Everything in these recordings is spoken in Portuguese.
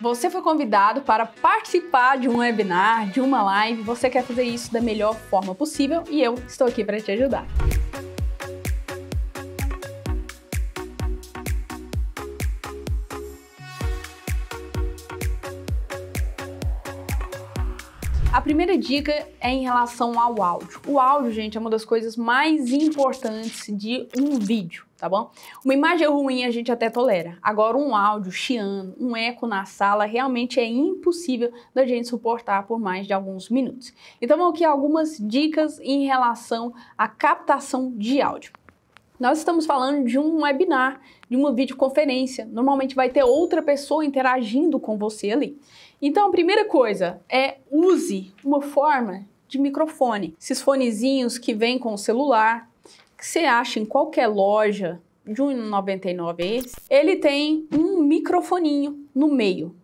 Você foi convidado para participar de um webinar, de uma live. Você quer fazer isso da melhor forma possível e eu estou aqui para te ajudar. primeira dica é em relação ao áudio. O áudio, gente, é uma das coisas mais importantes de um vídeo tá bom? Uma imagem ruim a gente até tolera. Agora, um áudio chiando, um eco na sala, realmente é impossível da gente suportar por mais de alguns minutos. Então, aqui algumas dicas em relação à captação de áudio. Nós estamos falando de um webinar, de uma videoconferência. Normalmente vai ter outra pessoa interagindo com você ali. Então, a primeira coisa é use uma forma de microfone. Esses fonezinhos que vem com o celular, que você acha em qualquer loja de 1,99 esse, ele tem um microfoninho no meio.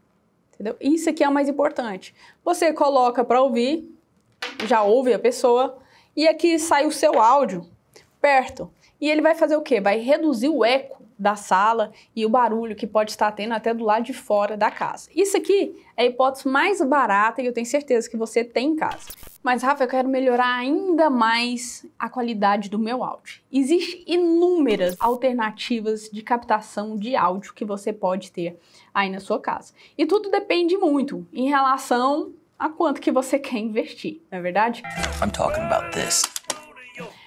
Entendeu? Isso aqui é o mais importante. Você coloca para ouvir, já ouve a pessoa, e aqui sai o seu áudio perto. E ele vai fazer o quê? Vai reduzir o eco da sala e o barulho que pode estar tendo até do lado de fora da casa. Isso aqui é a hipótese mais barata e eu tenho certeza que você tem em casa. Mas, Rafa, eu quero melhorar ainda mais a qualidade do meu áudio. Existem inúmeras alternativas de captação de áudio que você pode ter aí na sua casa. E tudo depende muito em relação a quanto que você quer investir, não é verdade? I'm talking about this.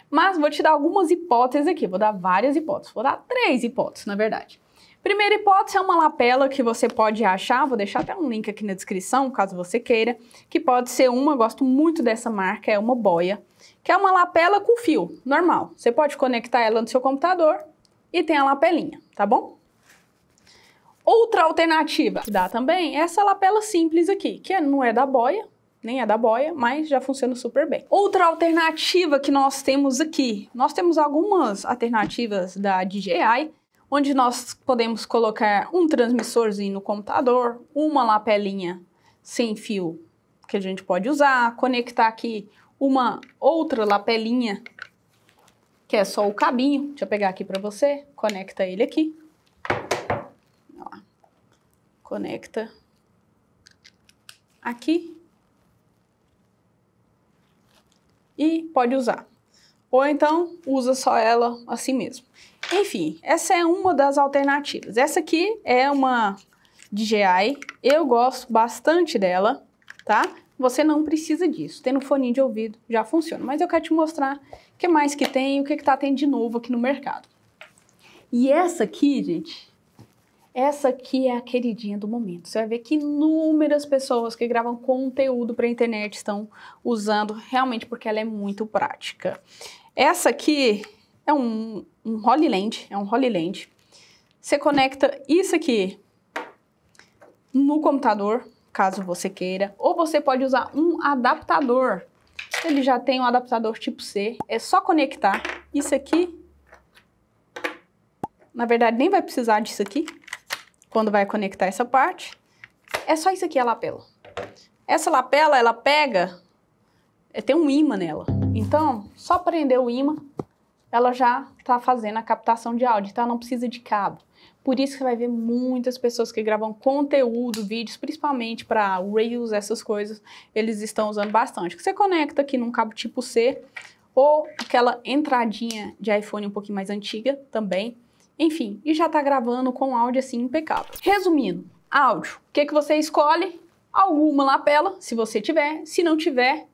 Mas vou te dar algumas hipóteses aqui, vou dar várias hipóteses, vou dar três hipóteses, na verdade. Primeira hipótese é uma lapela que você pode achar, vou deixar até um link aqui na descrição, caso você queira, que pode ser uma, gosto muito dessa marca, é uma boia, que é uma lapela com fio, normal. Você pode conectar ela no seu computador e tem a lapelinha, tá bom? Outra alternativa que dá também é essa lapela simples aqui, que é, não é da boia, nem é da boia, mas já funciona super bem. Outra alternativa que nós temos aqui, nós temos algumas alternativas da DJI, onde nós podemos colocar um transmissorzinho no computador, uma lapelinha sem fio que a gente pode usar, conectar aqui uma outra lapelinha que é só o cabinho. Deixa eu pegar aqui para você. Conecta ele aqui. Ó. Conecta aqui. e pode usar. Ou então usa só ela assim mesmo. Enfim, essa é uma das alternativas. Essa aqui é uma DJI, eu gosto bastante dela, tá? Você não precisa disso, tendo fone de ouvido já funciona. Mas eu quero te mostrar o que mais que tem, o que que tá tendo de novo aqui no mercado. E essa aqui, gente, essa aqui é a queridinha do momento. Você vai ver que inúmeras pessoas que gravam conteúdo para a internet estão usando, realmente porque ela é muito prática. Essa aqui é um, um Holy Land, é um Holy Land. Você conecta isso aqui no computador, caso você queira, ou você pode usar um adaptador. Ele já tem um adaptador tipo C, é só conectar isso aqui. Na verdade, nem vai precisar disso aqui, quando vai conectar essa parte, é só isso aqui, a lapela. Essa lapela, ela pega, é, tem um imã nela. Então, só prender o imã, ela já está fazendo a captação de áudio, então não precisa de cabo. Por isso que você vai ver muitas pessoas que gravam conteúdo, vídeos, principalmente para Reels, essas coisas, eles estão usando bastante. Você conecta aqui num cabo tipo C, ou aquela entradinha de iPhone um pouquinho mais antiga também, enfim, e já tá gravando com áudio assim impecável. Resumindo, áudio, o que, que você escolhe? Alguma lapela, se você tiver, se não tiver,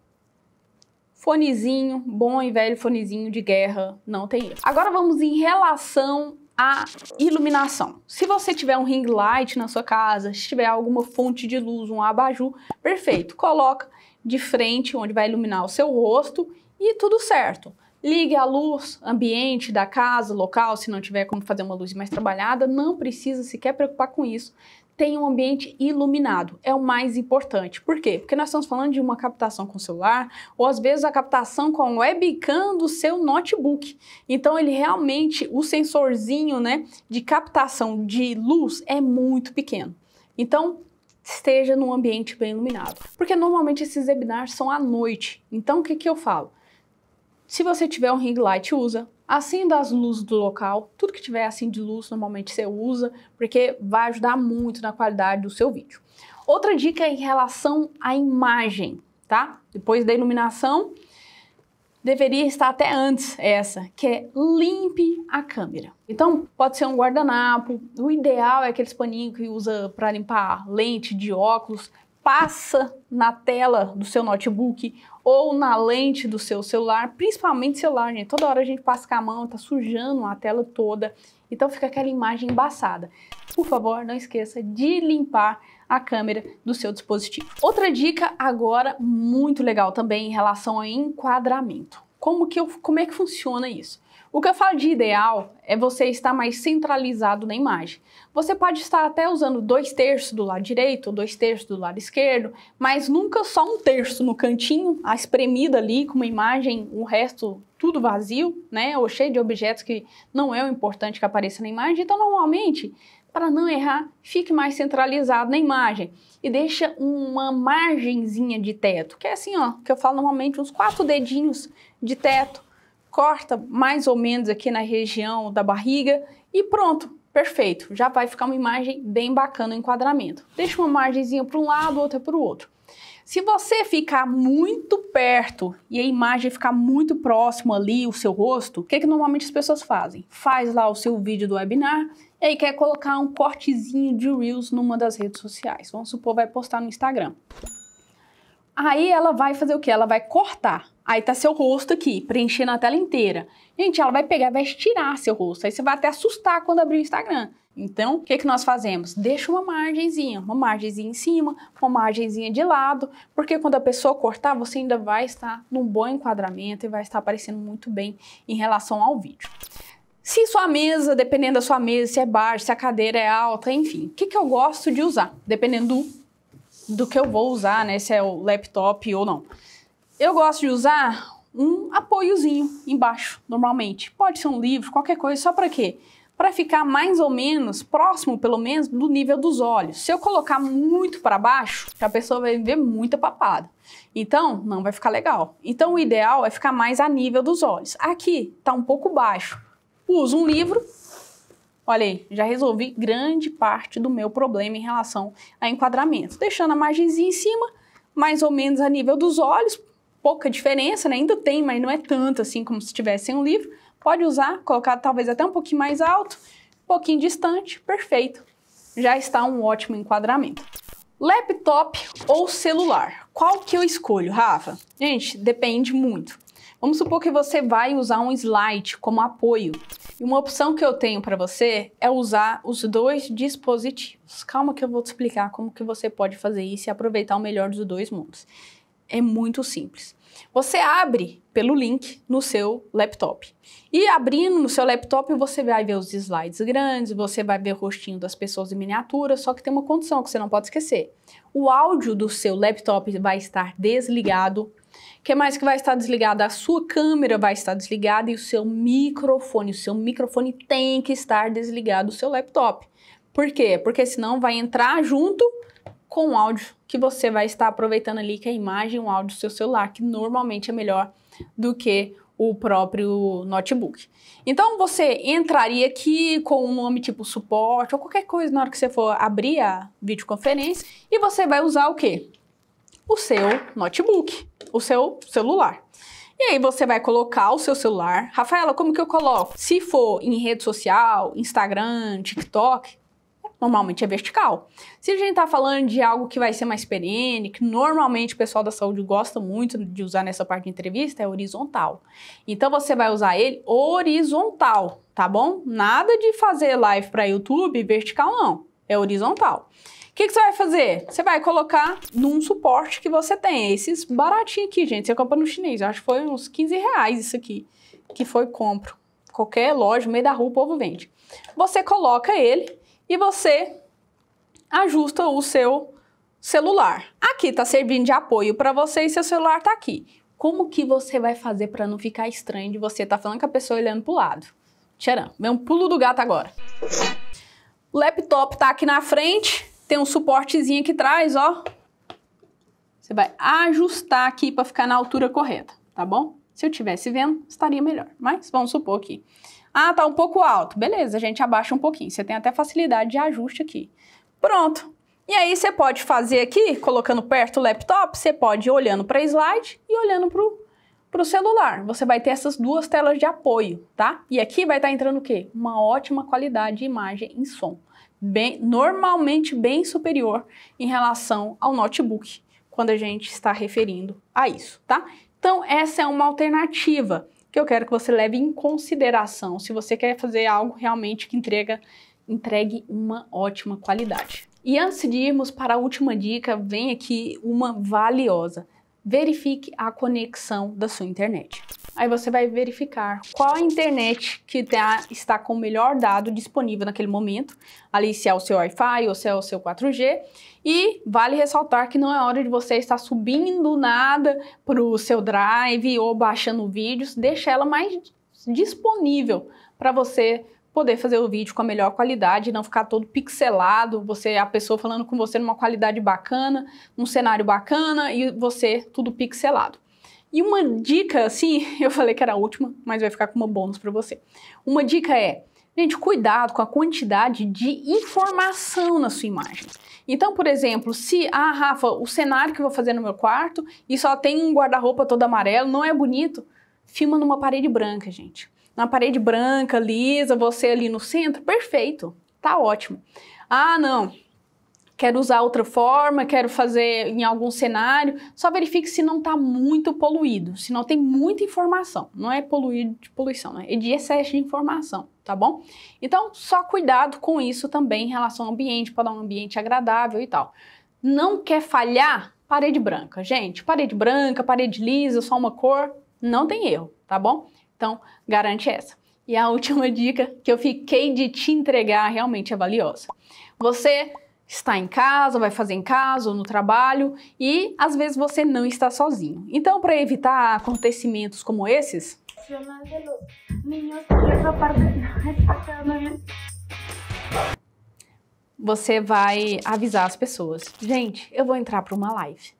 fonezinho, bom e velho fonezinho de guerra, não tem erro. Agora vamos em relação à iluminação. Se você tiver um ring light na sua casa, se tiver alguma fonte de luz, um abajur, perfeito, coloca de frente onde vai iluminar o seu rosto e tudo certo. Ligue a luz ambiente da casa, local, se não tiver como fazer uma luz mais trabalhada, não precisa sequer preocupar com isso. Tenha um ambiente iluminado, é o mais importante. Por quê? Porque nós estamos falando de uma captação com celular, ou às vezes a captação com a webcam do seu notebook. Então ele realmente, o sensorzinho né, de captação de luz é muito pequeno. Então, esteja num ambiente bem iluminado. Porque normalmente esses webinars são à noite. Então, o que, que eu falo? Se você tiver um ring light, usa. Acenda assim as luzes do local, tudo que tiver assim de luz normalmente você usa, porque vai ajudar muito na qualidade do seu vídeo. Outra dica é em relação à imagem, tá? Depois da iluminação, deveria estar até antes essa, que é limpe a câmera. Então, pode ser um guardanapo, o ideal é aqueles paninhos que usa para limpar lente de óculos, passa na tela do seu notebook ou na lente do seu celular, principalmente celular, gente. Toda hora a gente passa com a mão, tá sujando a tela toda, então fica aquela imagem embaçada. Por favor, não esqueça de limpar a câmera do seu dispositivo. Outra dica agora muito legal também em relação ao enquadramento. Como que eu, como é que funciona isso? O que eu falo de ideal é você estar mais centralizado na imagem. Você pode estar até usando dois terços do lado direito, dois terços do lado esquerdo, mas nunca só um terço no cantinho, a espremida ali com uma imagem, o resto tudo vazio, né? Ou cheio de objetos que não é o importante que apareça na imagem. Então, normalmente, para não errar, fique mais centralizado na imagem e deixa uma margenzinha de teto, que é assim, ó, que eu falo normalmente uns quatro dedinhos de teto corta mais ou menos aqui na região da barriga e pronto, perfeito. Já vai ficar uma imagem bem bacana o enquadramento. Deixa uma margenzinha para um lado, outra para o outro. Se você ficar muito perto e a imagem ficar muito próximo ali, o seu rosto, o que, que normalmente as pessoas fazem? Faz lá o seu vídeo do webinar e aí quer colocar um cortezinho de Reels numa das redes sociais. Vamos supor, vai postar no Instagram. Aí ela vai fazer o que? Ela vai cortar. Aí tá seu rosto aqui, preenchendo a tela inteira. Gente, ela vai pegar, vai estirar seu rosto. Aí você vai até assustar quando abrir o Instagram. Então, o que, que nós fazemos? Deixa uma margenzinha, uma margenzinha em cima, uma margenzinha de lado, porque quando a pessoa cortar, você ainda vai estar num bom enquadramento e vai estar aparecendo muito bem em relação ao vídeo. Se sua mesa, dependendo da sua mesa, se é baixa, se a cadeira é alta, enfim, o que, que eu gosto de usar? Dependendo do, do que eu vou usar, né? Se é o laptop ou não. Eu gosto de usar um apoiozinho embaixo, normalmente. Pode ser um livro, qualquer coisa, só para quê? Para ficar mais ou menos próximo, pelo menos, do nível dos olhos. Se eu colocar muito para baixo, a pessoa vai ver muita papada. Então, não vai ficar legal. Então, o ideal é ficar mais a nível dos olhos. Aqui está um pouco baixo. Uso um livro. Olha aí, já resolvi grande parte do meu problema em relação a enquadramento. Deixando a margemzinha em cima, mais ou menos a nível dos olhos, pouca diferença, né? Ainda tem, mas não é tanto assim como se tivesse um livro. Pode usar, colocar talvez até um pouquinho mais alto, um pouquinho distante, perfeito. Já está um ótimo enquadramento. Laptop ou celular? Qual que eu escolho, Rafa? Gente, depende muito. Vamos supor que você vai usar um slide como apoio. E uma opção que eu tenho para você é usar os dois dispositivos. Calma que eu vou te explicar como que você pode fazer isso e aproveitar o melhor dos dois mundos. É muito simples. Você abre pelo link no seu laptop. E abrindo no seu laptop, você vai ver os slides grandes, você vai ver o rostinho das pessoas em miniatura, só que tem uma condição que você não pode esquecer. O áudio do seu laptop vai estar desligado. que mais que vai estar desligado? A sua câmera vai estar desligada e o seu microfone. O seu microfone tem que estar desligado o seu laptop. Por quê? Porque senão vai entrar junto com o áudio que você vai estar aproveitando ali, que é a imagem um o áudio do seu celular, que normalmente é melhor do que o próprio notebook. Então você entraria aqui com um nome tipo suporte ou qualquer coisa na hora que você for abrir a videoconferência e você vai usar o que O seu notebook, o seu celular. E aí você vai colocar o seu celular. Rafaela, como que eu coloco? Se for em rede social, Instagram, TikTok, normalmente é vertical. Se a gente está falando de algo que vai ser mais perene, que normalmente o pessoal da saúde gosta muito de usar nessa parte de entrevista, é horizontal. Então você vai usar ele horizontal, tá bom? Nada de fazer live para YouTube vertical, não. É horizontal. O que, que, você vai fazer? Você vai colocar num suporte que você tem. É esses baratinhos aqui, gente. Você compra no chinês. Acho que foi uns 15 reais isso aqui. Que foi compro. Qualquer loja, no meio da rua, o povo vende. Você coloca ele e você ajusta o seu celular. Aqui está servindo de apoio para você e seu celular está aqui. Como que você vai fazer para não ficar estranho de você estar tá falando com a pessoa olhando para o lado? Tcharam, vem um pulo do gato agora. O laptop está aqui na frente, tem um suportezinho aqui atrás, ó. Você vai ajustar aqui para ficar na altura correta, tá bom? Se eu tivesse vendo, estaria melhor, mas vamos supor aqui. Ah, tá um pouco alto. Beleza, a gente abaixa um pouquinho. Você tem até facilidade de ajuste aqui. Pronto. E aí você pode fazer aqui, colocando perto o laptop, você pode ir olhando para slide e olhando para o celular. Você vai ter essas duas telas de apoio, tá? E aqui vai estar tá entrando o quê? Uma ótima qualidade de imagem em som. Bem, normalmente bem superior em relação ao notebook, quando a gente está referindo a isso, tá? Então, essa é uma alternativa que eu quero que você leve em consideração se você quer fazer algo realmente que entrega, entregue uma ótima qualidade. E antes de irmos para a última dica, vem aqui uma valiosa. Verifique a conexão da sua internet. Aí você vai verificar qual a internet que tá, está com o melhor dado disponível naquele momento, ali se é o seu Wi-Fi ou se é o seu 4G. E vale ressaltar que não é hora de você estar subindo nada para o seu drive ou baixando vídeos, deixa ela mais disponível para você poder fazer o vídeo com a melhor qualidade, não ficar todo pixelado, você a pessoa falando com você numa qualidade bacana, num cenário bacana e você tudo pixelado. E uma dica, assim, eu falei que era a última, mas vai ficar com uma bônus para você. Uma dica é, gente, cuidado com a quantidade de informação na sua imagem. Então, por exemplo, se, ah, Rafa, o cenário que eu vou fazer no meu quarto e só tem um guarda-roupa todo amarelo, não é bonito, filma numa parede branca, gente. Na parede branca, lisa, você ali no centro, perfeito, tá ótimo. Ah, não, quero usar outra forma, quero fazer em algum cenário. Só verifique se não está muito poluído, se não tem muita informação. Não é poluído de poluição, né? é de excesso de informação, tá bom? Então, só cuidado com isso também em relação ao ambiente, para dar um ambiente agradável e tal. Não quer falhar? Parede branca, gente. Parede branca, parede lisa, só uma cor, não tem erro, tá bom? Então, garante essa. E a última dica que eu fiquei de te entregar realmente é valiosa. Você está em casa, vai fazer em casa ou no trabalho e às vezes você não está sozinho. Então, para evitar acontecimentos como esses, você vai avisar as pessoas. Gente, eu vou entrar para uma live.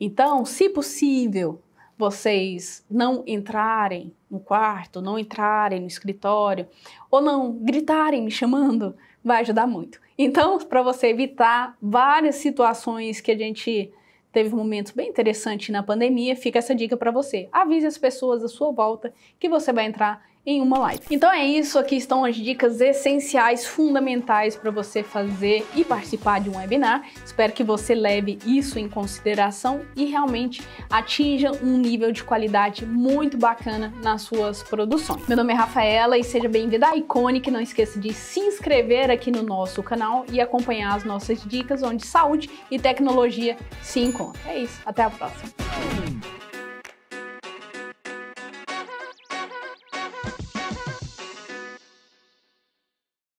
Então, se possível, vocês não entrarem no quarto, não entrarem no escritório, ou não gritarem me chamando, vai ajudar muito. Então, para você evitar várias situações que a gente teve um momento bem interessante na pandemia, fica essa dica para você. Avise as pessoas à sua volta que você vai entrar em uma live. Então é isso, aqui estão as dicas essenciais, fundamentais para você fazer e participar de um webinar. Espero que você leve isso em consideração e realmente atinja um nível de qualidade muito bacana nas suas produções. Meu nome é Rafaela e seja bem-vinda à Iconic. Não esqueça de se inscrever aqui no nosso canal e acompanhar as nossas dicas onde saúde e tecnologia se encontram. É isso, até a próxima.